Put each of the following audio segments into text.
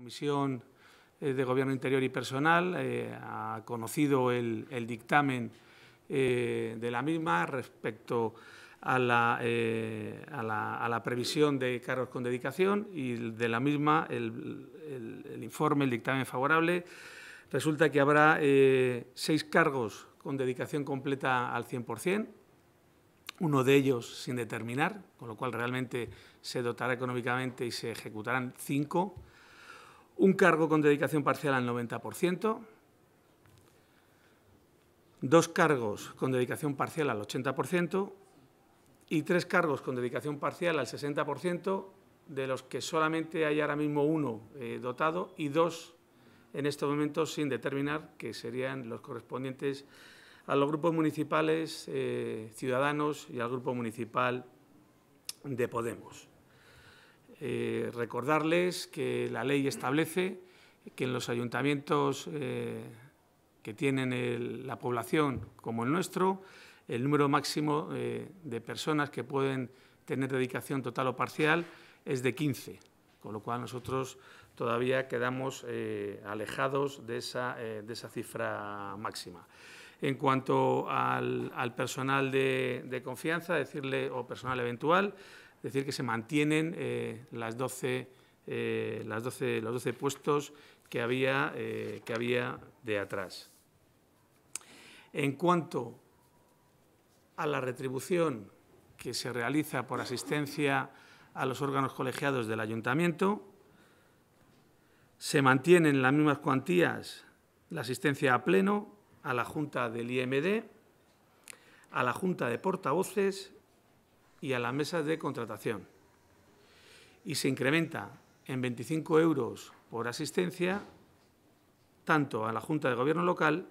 Comisión eh, de Gobierno Interior y Personal eh, ha conocido el, dictamen eh, de la misma respecto a la, previsión de cargos con dedicación y de la misma el, el informe, el dictamen favorable. Resulta que habrá seis cargos con dedicación completa al 100%, uno de ellos sin determinar, con lo cual realmente se dotará económicamente y se ejecutarán cinco un cargo con dedicación parcial al 90%, dos cargos con dedicación parcial al 80% y tres cargos con dedicación parcial al 60%, de los que solamente hay ahora mismo uno eh, dotado y dos en estos momentos sin determinar, que serían los correspondientes a los grupos municipales eh, ciudadanos y al grupo municipal de Podemos. Eh, recordarles que la ley establece que en los ayuntamientos eh, que tienen la población como el nuestro, el número máximo eh, de personas que pueden tener dedicación total o parcial es de 15, con lo cual nosotros todavía quedamos alejados de esa, cifra máxima. En cuanto al, personal de, de confianza, decirle, o personal eventual, es decir, que se mantienen eh, las eh, las los 12 puestos que había, eh, que había de atrás. En cuanto a la retribución que se realiza por asistencia a los órganos colegiados del ayuntamiento, se mantienen las mismas cuantías la asistencia a pleno, a la Junta del IMD, a la Junta de Portavoces y a las mesas de contratación. Y se incrementa en 25 euros por asistencia tanto a la Junta de Gobierno local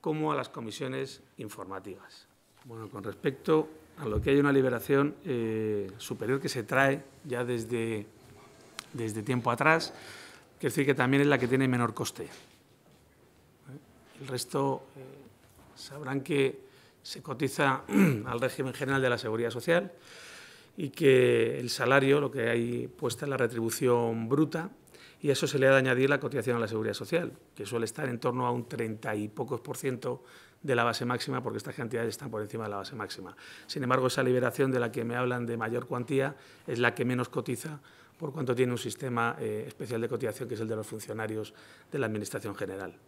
como a las comisiones informativas. Bueno, con respecto a lo que hay una liberación eh, superior que se trae ya desde, desde tiempo atrás, quiero decir que también es la que tiene menor coste. El resto eh, sabrán que se cotiza al régimen general de la seguridad social y que el salario, lo que hay puesta en la retribución bruta, y eso se le ha de añadir la cotización a la seguridad social, que suele estar en torno a un 30 y pocos por ciento de la base máxima, porque estas cantidades están por encima de la base máxima. Sin embargo, esa liberación de la que me hablan de mayor cuantía es la que menos cotiza, por cuanto tiene un sistema eh, especial de cotización, que es el de los funcionarios de la Administración General.